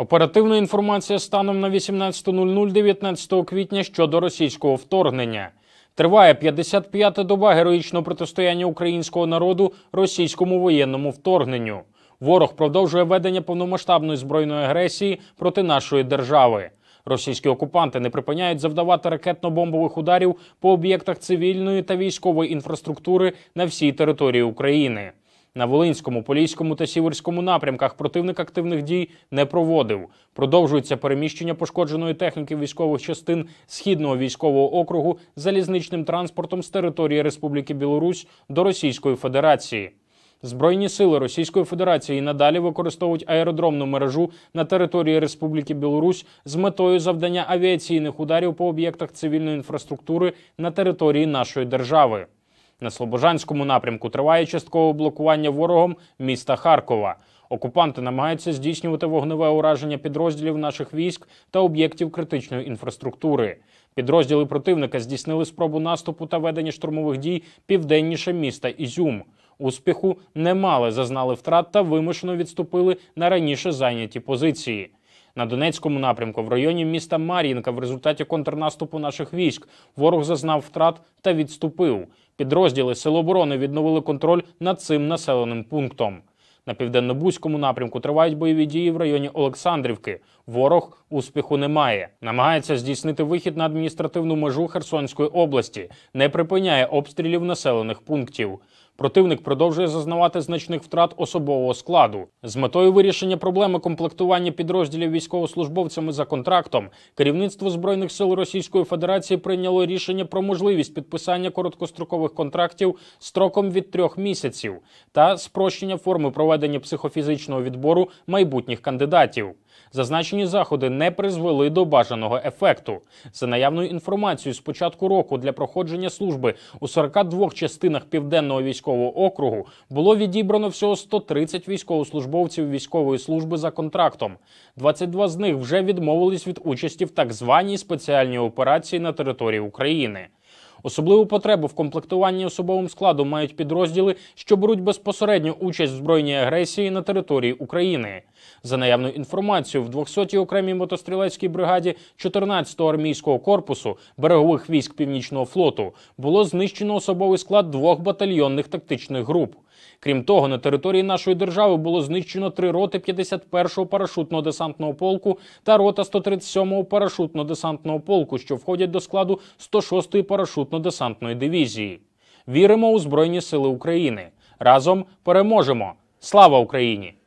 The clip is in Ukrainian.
Оперативна інформація станом на 18.00 19 квітня щодо російського вторгнення. Триває 55-та доба героїчного протистояння українського народу російському воєнному вторгненню. Ворог продовжує ведення повномасштабної збройної агресії проти нашої держави. Російські окупанти не припиняють завдавати ракетно-бомбових ударів по об'єктах цивільної та військової інфраструктури на всій території України. На Волинському, Поліському та Сіверському напрямках противник активних дій не проводив. Продовжується переміщення пошкодженої техніки військових частин східного військового округу залізничним транспортом з території Республіки Білорусь до Російської Федерації. Збройні сили Російської Федерації надалі використовують аеродромну мережу на території Республіки Білорусь з метою завдання авіаційних ударів по об'єктах цивільної інфраструктури на території нашої держави. На Слобожанському напрямку триває часткове блокування ворогом міста Харкова. Окупанти намагаються здійснювати вогневе ураження підрозділів наших військ та об'єктів критичної інфраструктури. Підрозділи противника здійснили спробу наступу та ведення штурмових дій південніше міста Ізюм. Успіху не мали, зазнали втрат та вимушено відступили на раніше зайняті позиції. На Донецькому напрямку в районі міста Мар'їнка в результаті контрнаступу наших військ ворог зазнав втрат та відступив. Підрозділи Силоборони відновили контроль над цим населеним пунктом. На південно-бузькому напрямку тривають бойові дії в районі Олександрівки ворог успіху не має. Намагається здійснити вихід на адміністративну межу Херсонської області, не припиняє обстрілів населених пунктів. Противник продовжує зазнавати значних втрат особового складу з метою вирішення проблеми комплектування підрозділів військовослужбовцями за контрактом. Керівництво збройних сил Російської Федерації прийняло рішення про можливість підписання короткострокових контрактів строком від трьох місяців та спрощення форми проведення психофізичного відбору майбутніх кандидатів. Зазначені Визначені заходи не призвели до бажаного ефекту. За наявною інформацією, з початку року для проходження служби у 42 частинах південного військового округу було відібрано всього 130 військовослужбовців військової служби за контрактом. 22 з них вже відмовились від участі в так званій спеціальній операції на території України. Особливу потребу в комплектуванні особовим складом мають підрозділи, що беруть безпосередню участь в збройній агресії на території України. За наявною інформацією, в 200-й окремій мотострілецькій бригаді 14-го армійського корпусу берегових військ північного флоту було знищено особовий склад двох батальйонних тактичних груп. Крім того, на території нашої держави було знищено три роти 51-го парашутно-десантного полку та рота 137-го парашутно-десантного полку, що входять до складу 106-ї парашутно-десантної дивізії. Віримо у Збройні Сили України. Разом переможемо! Слава Україні!